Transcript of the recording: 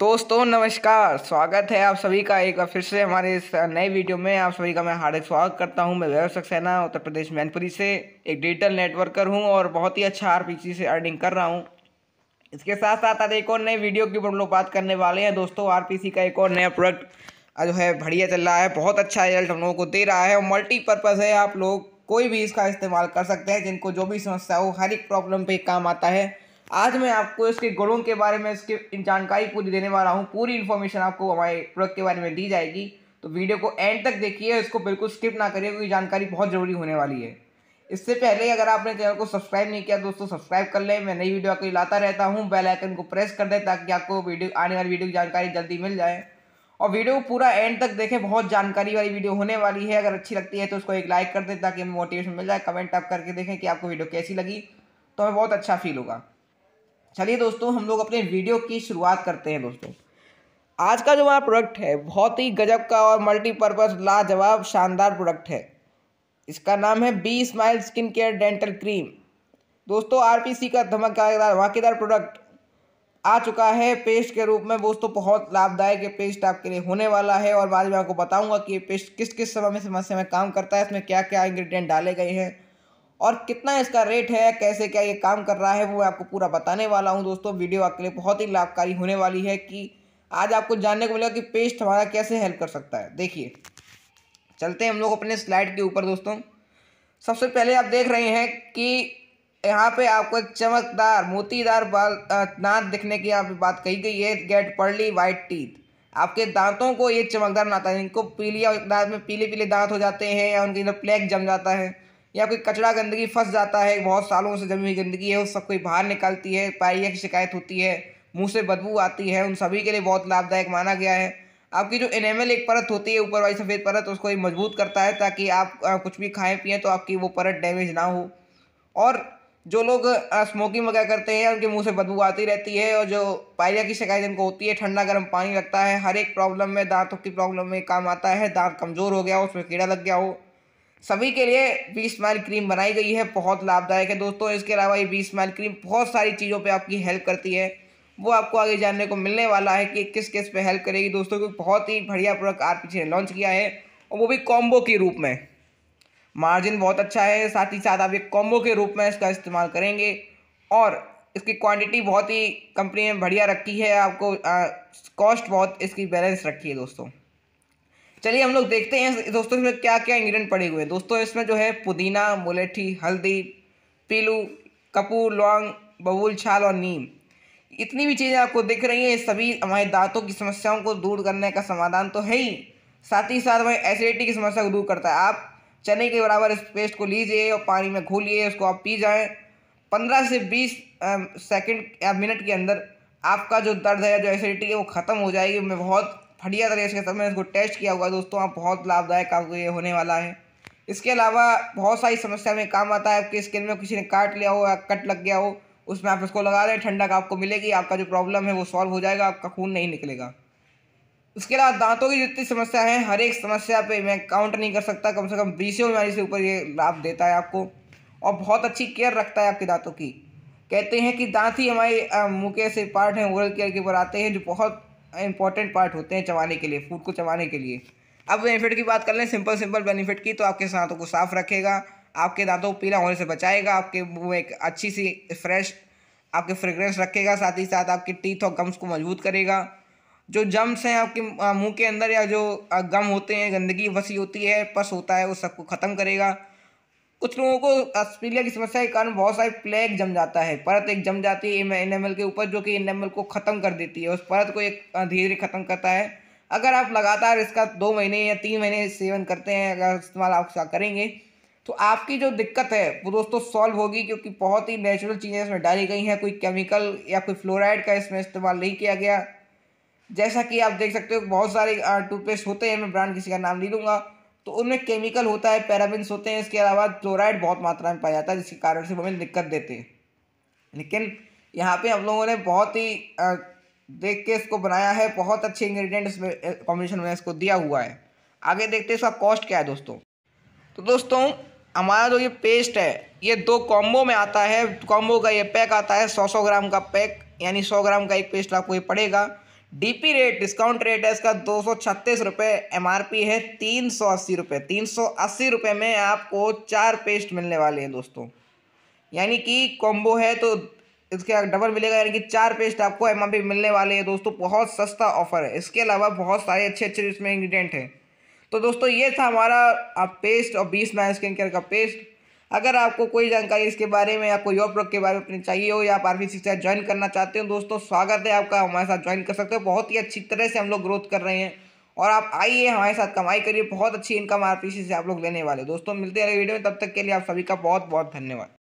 दोस्तों नमस्कार स्वागत है आप सभी का एक बार फिर से हमारे इस नए वीडियो में आप सभी का मैं हार्दिक स्वागत करता हूं मैं वैभव सक्सेना उत्तर प्रदेश मैनपुरी से एक डिजिटल नेटवर्कर हूं और बहुत ही अच्छा आर से अर्निंग कर रहा हूं इसके साथ साथ आज एक और नए वीडियो की हम लोग बात करने वाले हैं दोस्तों आर का एक और नया प्रोडक्ट जो है बढ़िया चल रहा है बहुत अच्छा रिजल्ट हम लोगों को दे रहा है और मल्टीपर्पज़ है आप लोग कोई भी इसका इस्तेमाल कर सकते हैं जिनको जो भी समस्या हो हर एक प्रॉब्लम पर काम आता है आज मैं आपको इसके गुणों के बारे में इसके जानकारी पूरी देने वाला हूँ पूरी इन्फॉर्मेशन आपको हमारे प्रोडक्ट के बारे में दी जाएगी तो वीडियो को एंड तक देखिए इसको बिल्कुल स्किप ना करिए क्योंकि जानकारी बहुत ज़रूरी होने वाली है इससे पहले अगर आपने चैनल को सब्सक्राइब नहीं किया दोस्तों सब्सक्राइब कर लें मैं नई वीडियो आपको लाता रहता हूँ बेल आइकन को प्रेस कर दें ताकि आपको वीडियो आने वाली वीडियो की जानकारी जल्दी मिल जाए और वीडियो को पूरा एंड तक देखें बहुत जानकारी वाली वीडियो होने वाली है अगर अच्छी लगती है तो उसको एक लाइक कर दें ताकि हमें मोटिवेशन मिल जाए कमेंट आप करके देखें कि आपको वीडियो कैसी लगी तो हमें बहुत अच्छा फील होगा चलिए दोस्तों हम लोग अपने वीडियो की शुरुआत करते हैं दोस्तों आज का जो हमारा प्रोडक्ट है बहुत ही गजब का और मल्टीपर्पज़ लाजवाब शानदार प्रोडक्ट है इसका नाम है B smile skin care dental cream दोस्तों आरपीसी का धमाकेदार धमाकेदार प्रोडक्ट आ चुका है पेस्ट के रूप में दोस्तों बहुत लाभदायक पेस्ट आपके लिए होने वाला है और बाद में आपको बताऊंगा कि पेस्ट किस किस समय में समस्या में काम करता है इसमें क्या क्या इंग्रेडिएंट डाले गए हैं और कितना इसका रेट है कैसे क्या ये काम कर रहा है वो मैं आपको पूरा बताने वाला हूँ दोस्तों वीडियो आपके लिए बहुत ही लाभकारी होने वाली है कि आज आपको जानने को मिलेगा कि पेस्ट हमारा कैसे हेल्प कर सकता है देखिए चलते हैं हम लोग अपने स्लाइड के ऊपर दोस्तों सबसे पहले आप देख रहे हैं कि यहाँ पे आपको एक चमकदार मोतीदार बाल दांत दिखने की यहाँ पे बात कही गई है गेट पर्ली वाइट टीथ आपके दांतों को ये चमकदार बनाता है इनको पीलिया दांत में पीले पीले दांत हो जाते हैं या उनके अंदर प्लेक जम जाता है या कोई कचरा गंदगी फंस जाता है बहुत सालों से जमी हुई गंदगी है उस सब कोई बाहर निकालती है पायरिया की शिकायत होती है मुंह से बदबू आती है उन सभी के लिए बहुत लाभदायक माना गया है आपकी जो एनेमल एक परत होती है ऊपर वाली सफ़ेद परत उसको मजबूत करता है ताकि आप कुछ भी खाएं पिए तो आपकी वो परत डैमेज ना हो और जो लोग स्मोकिंग वगैरह करते हैं उनके मुंह से बदबू आती रहती है और जो पायरिया की शिकायत इनको होती है ठंडा गर्म पानी लगता है हर एक प्रॉब्लम में दांतों की प्रॉब्लम में काम आता है दांत कमज़ोर हो गया हो उसमें कीड़ा लग गया हो सभी के लिए बी स्माइल क्रीम बनाई गई है बहुत लाभदायक है दोस्तों इसके अलावा ये बी स्माइल क्रीम बहुत सारी चीज़ों पे आपकी हेल्प करती है वो आपको आगे जानने को मिलने वाला है कि किस किस पे हेल्प करेगी दोस्तों क्योंकि बहुत ही बढ़िया प्रोडक्ट आर पी ने लॉन्च किया है और वो भी कॉम्बो के रूप में मार्जिन बहुत अच्छा है साथ ही साथ आप एक कॉम्बो के रूप में इसका इस्तेमाल करेंगे और इसकी क्वान्टिटी बहुत ही कंपनी ने बढ़िया रखी है आपको कॉस्ट बहुत इसकी बैलेंस रखी है दोस्तों चलिए हम लोग देखते हैं दोस्तों इसमें क्या क्या इंग्रीडियंट पड़े हुए हैं दोस्तों इसमें जो है पुदीना मुलेठी हल्दी पीलू कपूर लौंग बबूल छाल और नीम इतनी भी चीज़ें आपको दिख रही हैं सभी हमारे दांतों की समस्याओं को दूर करने का समाधान तो है ही साथ ही साथ वह एसिडिटी की समस्या को दूर करता है आप चने के बराबर इस पेस्ट को लीजिए और पानी में घोलिए उसको आप पी जाएँ पंद्रह से बीस सेकेंड या मिनट के अंदर आपका जो दर्द है जो एसिडिटी है वो ख़त्म हो जाएगी मैं बहुत फटिया तरीके के साथ मैंने इसको टेस्ट किया हुआ है दोस्तों आप बहुत लाभदायक आपको ये होने वाला है इसके अलावा बहुत सारी समस्या में काम आता है आपकी स्किन में किसी ने काट लिया हो या कट लग गया हो उसमें आप इसको लगा दें ठंडक आपको मिलेगी आपका जो प्रॉब्लम है वो सॉल्व हो जाएगा आपका खून नहीं निकलेगा उसके अलावा दांतों की जितनी समस्या है हर एक समस्या पे मैं काउंट नहीं कर सकता कम से कम बीसों बीमारी से ऊपर ये लाभ देता है आपको और बहुत अच्छी केयर रखता है आपके दांतों की कहते हैं कि दांत ही हमारे मुँह के ऐसे पार्ट हैं ओरल केयर के ऊपर आते हैं जो बहुत इंपॉर्टेंट पार्ट होते हैं चबाने के लिए फूड को चबाने के लिए अब बेनिफिट की बात कर लें सिंपल सिंपल बेनिफिट की तो आपके दांतों को साफ़ रखेगा आपके दांतों को पीला होने से बचाएगा आपके मुँह एक अच्छी सी फ्रेश आपके फ्रेग्रेंस रखेगा साथ ही साथ आपके टीथ और गम्स को मजबूत करेगा जो जम्स हैं आपके मुंह के अंदर या जो गम होते हैं गंदगी वसी होती है पस होता है वो सबको ख़त्म करेगा कुछ लोगों को ऑस्ट्रेलिया की समस्या के कारण बहुत सारे प्लेग जम जाता है परत एक जम जाती है एल के ऊपर जो कि एन एल को ख़त्म कर देती है उस परत को एक धीरे धीरे ख़त्म करता है अगर आप लगातार इसका दो महीने या तीन महीने सेवन करते हैं अगर इस्तेमाल आप उसका करेंगे तो आपकी जो दिक्कत है वो दोस्तों सॉल्व होगी क्योंकि बहुत ही नेचुरल चीज़ें इसमें डाली गई हैं कोई केमिकल या कोई फ्लोराइड का इसमें इस्तेमाल नहीं किया गया जैसा कि आप देख सकते हो बहुत सारे टूथपेस्ट होते हैं मैं ब्रांड किसी का नाम नहीं लूँगा तो उनमें केमिकल होता है पैराबिन्स होते हैं इसके अलावा क्लोराइड बहुत मात्रा में पाया जाता है जिसके कारण से हमें दिक्कत देते हैं लेकिन यहाँ पे हम लोगों ने बहुत ही देख के इसको बनाया है बहुत अच्छे इंग्रेडिएंट्स में कॉम्बिनेशन में इसको दिया हुआ है आगे देखते हैं इसका कॉस्ट क्या है दोस्तों तो दोस्तों हमारा जो ये पेस्ट है ये दो कॉम्बो में आता है कॉम्बो का ये पैक आता है सौ सौ ग्राम का पैक यानी सौ ग्राम का एक पेस्ट आपको ये पड़ेगा डीपी रेट डिस्काउंट रेट है इसका दो सौ छत्तीस रुपये एम है तीन सौ अस्सी रुपये तीन सौ अस्सी रुपये में आपको चार पेस्ट मिलने वाले हैं दोस्तों यानी कि कॉम्बो है तो इसके डबल मिलेगा यानी कि चार पेस्ट आपको एम मिलने वाले हैं दोस्तों बहुत सस्ता ऑफर है इसके अलावा बहुत सारे अच्छे अच्छे इसमें इंग्रीडियंट हैं तो दोस्तों ये था हमारा पेस्ट और बीस नाइन स्किन केयर का पेस्ट अगर आपको कोई जानकारी इसके बारे में या कोई और प्रोडक्ट के बारे में अपनी चाहिए हो या आप आर सी से ज्वाइन करना चाहते हो दोस्तों स्वागत है आपका हमारे साथ ज्वाइन कर सकते हो बहुत ही अच्छी तरह से हम लोग ग्रोथ कर रहे हैं और आप आइए हमारे साथ कमाई करिए बहुत अच्छी इनकम आर से आप लोग लेने वाले दोस्तों मिलते हैं वीडियो में तब तक के लिए आप सभी का बहुत बहुत धन्यवाद